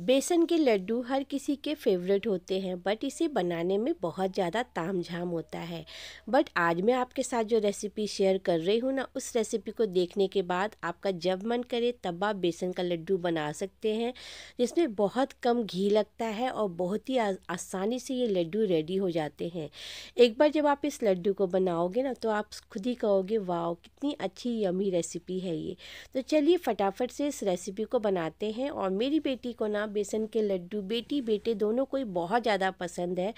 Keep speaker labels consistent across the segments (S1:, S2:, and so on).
S1: बेसन के लड्डू हर किसी के फेवरेट होते हैं बट इसे बनाने में बहुत ज़्यादा ताम झाम होता है बट आज मैं आपके साथ जो रेसिपी शेयर कर रही हूँ ना उस रेसिपी को देखने के बाद आपका जब मन करे तब आप बेसन का लड्डू बना सकते हैं जिसमें बहुत कम घी लगता है और बहुत ही आसानी से ये लड्डू रेडी हो जाते हैं एक बार जब आप इस लड्डू को बनाओगे ना तो आप खुद ही कहोगे वाह कितनी अच्छी यमी रेसिपी है ये तो चलिए फटाफट से इस रेसिपी को बनाते हैं और मेरी बेटी को ना चना बेसन के लड्डू बेटी बेटे दोनों को ही बहुत ज़्यादा पसंद है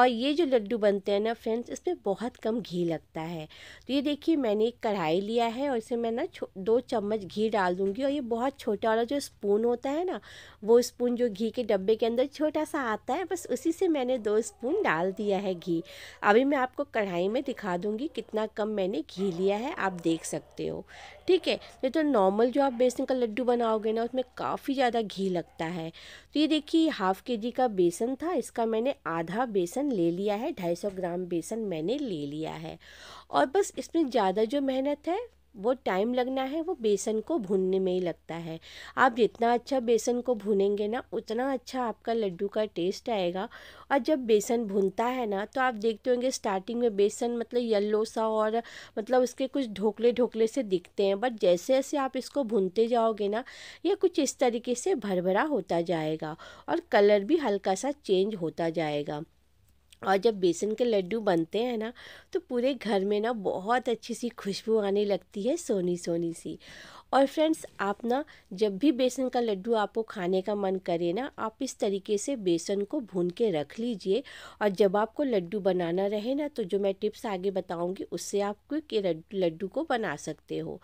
S1: और ये जो लड्डू बनते हैं ना फ्रेंड्स इसमें बहुत कम घी लगता है तो ये देखिए मैंने एक कढ़ाई लिया है और इसे मैं ना दो चम्मच घी डाल दूँगी और ये बहुत छोटा वाला जो स्पून होता है ना वो स्पून जो घी के डब्बे के अंदर छोटा सा आता है बस उसी से मैंने दो स्पून डाल दिया है घी अभी मैं आपको कढ़ाई में दिखा दूँगी कितना कम मैंने घी लिया है आप देख सकते हो ठीक है नहीं तो नॉर्मल जो आप बेसन का लड्डू बनाओगे ना उसमें काफ़ी ज़्यादा घी लगता है तो ये देखिए हाफ़ के जी का बेसन था इसका मैंने आधा बेसन ले लिया है ढाई सौ ग्राम बेसन मैंने ले लिया है और बस इसमें ज़्यादा जो मेहनत है वो टाइम लगना है वो बेसन को भूनने में ही लगता है आप जितना अच्छा बेसन को भूनेंगे ना उतना अच्छा आपका लड्डू का टेस्ट आएगा और जब बेसन भूनता है ना तो आप देखते होंगे स्टार्टिंग में बेसन मतलब येल्लो सा और मतलब उसके कुछ ढोकले ढोकले से दिखते हैं बट जैसे जैसे आप इसको भूनते जाओगे ना ये कुछ इस तरीके से भरभरा होता जाएगा और कलर भी हल्का सा चेंज होता जाएगा और जब बेसन के लड्डू बनते हैं ना तो पूरे घर में ना बहुत अच्छी सी खुशबू आने लगती है सोनी सोनी सी और फ्रेंड्स आप ना जब भी बेसन का लड्डू आपको खाने का मन करे ना आप इस तरीके से बेसन को भून के रख लीजिए और जब आपको लड्डू बनाना रहे ना तो जो मैं टिप्स आगे बताऊंगी उससे आप क्विक लड्डू को बना सकते हो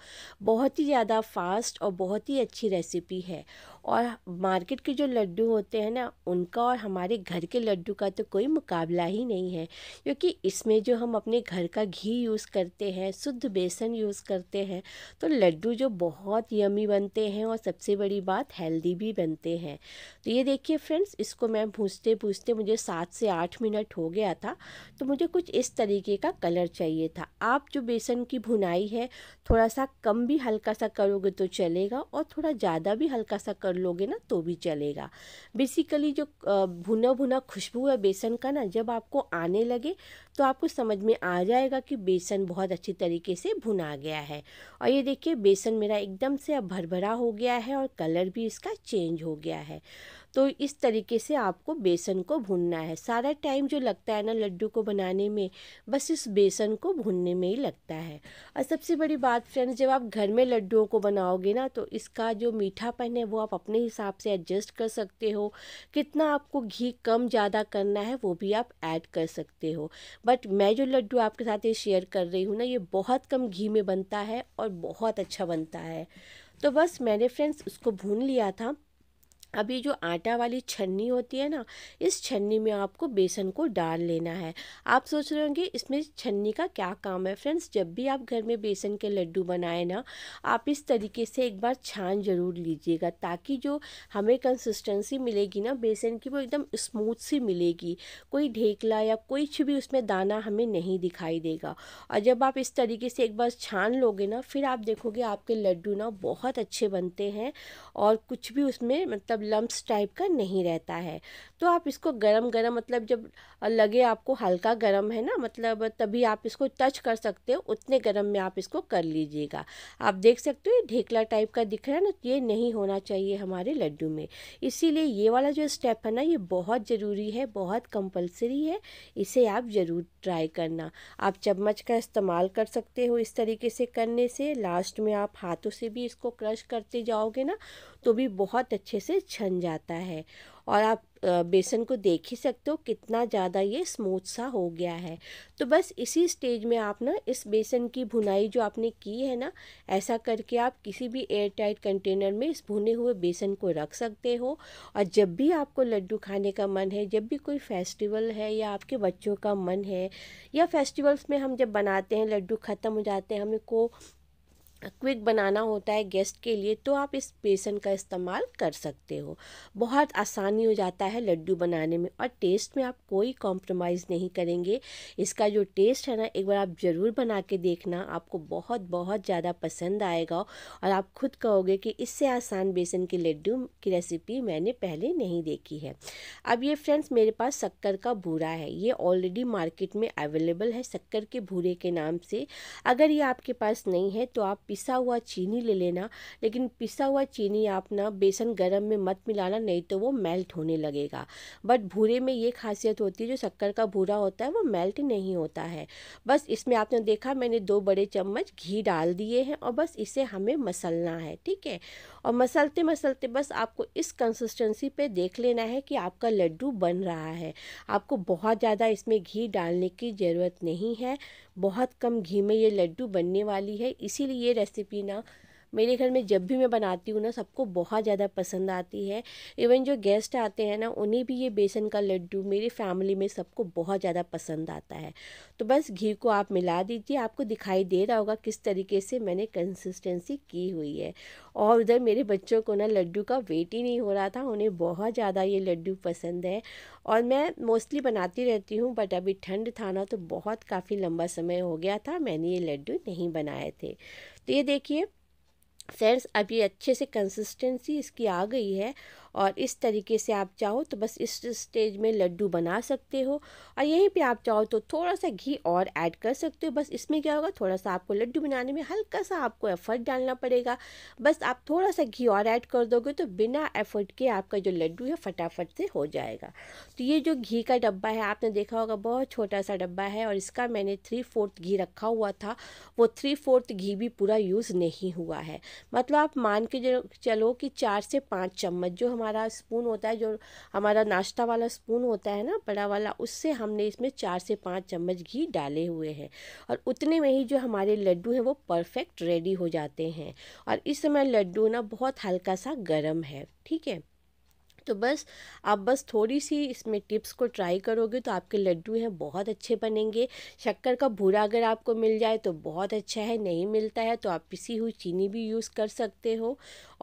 S1: बहुत ही ज़्यादा फास्ट और बहुत ही अच्छी रेसिपी है और मार्केट के जो लड्डू होते हैं ना उनका और हमारे घर के लड्डू का तो कोई मुकाबला ही नहीं है क्योंकि इसमें जो हम अपने घर का घी यूज़ करते हैं शुद्ध बेसन यूज़ करते हैं तो लड्डू जो बहुत यमी बनते हैं और सबसे बड़ी बात हेल्दी भी बनते हैं तो ये देखिए फ्रेंड्स इसको मैं भूजते भूजते मुझे सात से आठ मिनट हो गया था तो मुझे कुछ इस तरीके का कलर चाहिए था आप जो बेसन की भुनाई है थोड़ा सा कम भी हल्का सा करोगे तो चलेगा और थोड़ा ज़्यादा भी हल्का सा कर लोगे ना तो भी चलेगा बेसिकली जो भुना भुना खुशबू है बेसन का ना जब आपको आने लगे तो आपको समझ में आ जाएगा कि बेसन बहुत अच्छी तरीके से भुना गया है और ये देखिए बेसन मेरा एकदम से अब भरभरा हो गया है और कलर भी इसका चेंज हो गया है तो इस तरीके से आपको बेसन को भूनना है सारा टाइम जो लगता है ना लड्डू को बनाने में बस इस बेसन को भूनने में ही लगता है और सबसे बड़ी बात फ्रेंड्स जब आप घर में लड्डुओं को बनाओगे ना तो इसका जो मीठापन है वो आप अपने हिसाब से एडजस्ट कर सकते हो कितना आपको घी कम ज़्यादा करना है वो भी आप ऐड कर सकते हो बट मैं जो लड्डू आपके साथ ये शेयर कर रही हूँ ना ये बहुत कम घी में बनता है और बहुत अच्छा बनता है तो बस मैंने फ्रेंड्स उसको भून लिया था अभी जो आटा वाली छन्नी होती है ना इस छन्नी में आपको बेसन को डाल लेना है आप सोच रहे होंगे इसमें छन्नी का क्या काम है फ्रेंड्स जब भी आप घर में बेसन के लड्डू बनाए ना आप इस तरीके से एक बार छान जरूर लीजिएगा ताकि जो हमें कंसिस्टेंसी मिलेगी ना बेसन की वो एकदम स्मूथ सी मिलेगी कोई ढेकला या कुछ भी उसमें दाना हमें नहीं दिखाई देगा और जब आप इस तरीके से एक बार छान लोगे ना फिर आप देखोगे आपके लड्डू ना बहुत अच्छे बनते हैं और कुछ भी उसमें मतलब मतलब लम्ब टाइप का नहीं रहता है तो आप इसको गरम गरम मतलब जब लगे आपको हल्का गरम है ना मतलब तभी आप इसको टच कर सकते हो उतने गरम में आप इसको कर लीजिएगा आप देख सकते हो ये ढेकला टाइप का दिख रहा है ना ये नहीं होना चाहिए हमारे लड्डू में इसीलिए ये वाला जो स्टेप है ना ये बहुत ज़रूरी है बहुत कंपलसरी है इसे आप ज़रूर ट्राई करना आप चम्मच का इस्तेमाल कर सकते हो इस तरीके से करने से लास्ट में आप हाथों से भी इसको क्रश करते जाओगे ना तो भी बहुत अच्छे से छन जाता है और आप बेसन को देख ही सकते हो कितना ज़्यादा ये स्मूथ सा हो गया है तो बस इसी स्टेज में आप ना इस बेसन की भुनाई जो आपने की है ना ऐसा करके आप किसी भी एयर टाइट कंटेनर में इस भुने हुए बेसन को रख सकते हो और जब भी आपको लड्डू खाने का मन है जब भी कोई फेस्टिवल है या आपके बच्चों का मन है या फेस्टिवल्स में हम जब बनाते हैं लड्डू ख़त्म हो जाते हैं हमें को क्विक बनाना होता है गेस्ट के लिए तो आप इस बेसन का इस्तेमाल कर सकते हो बहुत आसानी हो जाता है लड्डू बनाने में और टेस्ट में आप कोई कॉम्प्रोमाइज़ नहीं करेंगे इसका जो टेस्ट है ना एक बार आप ज़रूर बना के देखना आपको बहुत बहुत ज़्यादा पसंद आएगा और आप खुद कहोगे कि इससे आसान बेसन के लड्डू की रेसिपी मैंने पहले नहीं देखी है अब ये फ्रेंड्स मेरे पास शक्कर का भूरा है ये ऑलरेडी मार्केट में अवेलेबल है शक्कर के भूरे के नाम से अगर ये आपके पास नहीं है तो आप पिसा हुआ चीनी ले लेना लेकिन पिसा हुआ चीनी आप ना बेसन गर्म में मत मिलाना नहीं तो वो मेल्ट होने लगेगा बट भूरे में ये खासियत होती है जो शक्कर का भूरा होता है वो मेल्ट नहीं होता है बस इसमें आपने देखा मैंने दो बड़े चम्मच घी डाल दिए हैं और बस इसे हमें मसलना है ठीक है और मसलते मसलते बस आपको इस कंसिस्टेंसी पे देख लेना है कि आपका लड्डू बन रहा है आपको बहुत ज़्यादा इसमें घी डालने की ज़रूरत नहीं है बहुत कम घी में ये लड्डू बनने वाली है इसीलिए रेसिपी ना मेरे घर में जब भी मैं बनाती हूँ ना सबको बहुत ज़्यादा पसंद आती है इवन जो गेस्ट आते हैं ना उन्हें भी ये बेसन का लड्डू मेरी फैमिली में सबको बहुत ज़्यादा पसंद आता है तो बस घी को आप मिला दीजिए आपको दिखाई दे रहा होगा किस तरीके से मैंने कंसिस्टेंसी की हुई है और उधर मेरे बच्चों को ना लड्डू का वेट ही नहीं हो रहा था उन्हें बहुत ज़्यादा ये लड्डू पसंद है और मैं मोस्टली बनाती रहती हूँ बट अभी ठंड था ना तो बहुत काफ़ी लंबा समय हो गया था मैंने ये लड्डू नहीं बनाए थे तो ये देखिए सेंस अभी अच्छे से कंसिस्टेंसी इसकी आ गई है और इस तरीके से आप चाहो तो बस इस स्टेज में लड्डू बना सकते हो और यहीं पे आप चाहो तो थोड़ा सा घी और ऐड कर सकते हो बस इसमें क्या होगा थोड़ा सा आपको लड्डू बनाने में हल्का सा आपको एफर्ट डालना पड़ेगा बस आप थोड़ा सा घी और ऐड कर दोगे तो बिना एफर्ट के आपका जो लड्डू है फटाफट से हो जाएगा तो ये जो घी का डब्बा है आपने देखा होगा बहुत छोटा सा डब्बा है और इसका मैंने थ्री फोर्थ घी रखा हुआ था वो थ्री फोर्थ घी भी पूरा यूज़ नहीं हुआ है मतलब आप मान के चलो कि चार से पाँच चम्मच जो हम हमारा स्पून होता है जो हमारा नाश्ता वाला स्पून होता है ना बड़ा वाला उससे हमने इसमें चार से पाँच चम्मच घी डाले हुए हैं और उतने में ही जो हमारे लड्डू हैं वो परफेक्ट रेडी हो जाते हैं और इस समय लड्डू ना बहुत हल्का सा गर्म है ठीक है तो बस आप बस थोड़ी सी इसमें टिप्स को ट्राई करोगे तो आपके लड्डू हैं बहुत अच्छे बनेंगे शक्कर का भूरा अगर आपको मिल जाए तो बहुत अच्छा है नहीं मिलता है तो आप पिसी हुई चीनी भी यूज़ कर सकते हो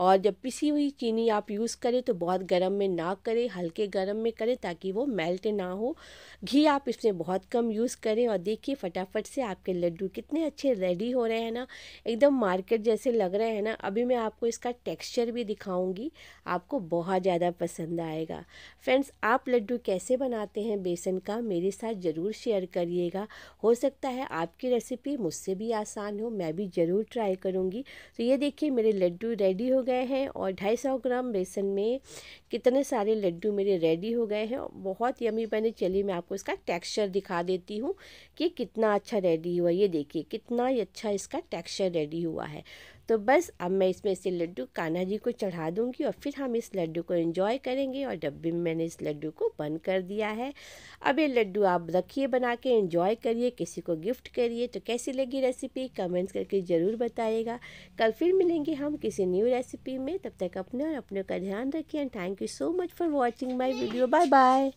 S1: और जब पिसी हुई चीनी आप यूज़ करें तो बहुत गर्म में ना करें हल्के गर्म में करें ताकि वो मेल्ट ना हो घी आप इसमें बहुत कम यूज़ करें और देखिए फटाफट से आपके लड्डू कितने अच्छे रेडी हो रहे हैं ना एकदम मार्केट जैसे लग रहे हैं ना अभी मैं आपको इसका टेक्स्चर भी दिखाऊंगी आपको बहुत ज़्यादा पसंद पसंद आएगा फ्रेंड्स आप लड्डू कैसे बनाते हैं बेसन का मेरे साथ ज़रूर शेयर करिएगा हो सकता है आपकी रेसिपी मुझसे भी आसान हो मैं भी ज़रूर ट्राई करूँगी तो ये देखिए मेरे लड्डू रेडी हो गए हैं और ढाई सौ ग्राम बेसन में कितने सारे लड्डू मेरे रेडी हो गए हैं बहुत यमी बने चलिए मैं आपको इसका टेक्स्चर दिखा देती हूँ कि कितना अच्छा रेडी हुआ ये देखिए कितना अच्छा इसका टेक्स्चर रेडी हुआ है तो बस अब मैं इसमें से लड्डू कान्हा जी को चढ़ा दूंगी और फिर हम इस लड्डू को एंजॉय करेंगे और डब्बे में मैंने इस लड्डू को बंद कर दिया है अब ये लड्डू आप रखिए बना के एंजॉय करिए किसी को गिफ्ट करिए तो कैसी लगी रेसिपी कमेंट्स करके ज़रूर बताइएगा कल फिर मिलेंगे हम किसी न्यू रेसिपी में तब तक अपने और अपने का ध्यान रखिए and thank you so much for watching my video bye bye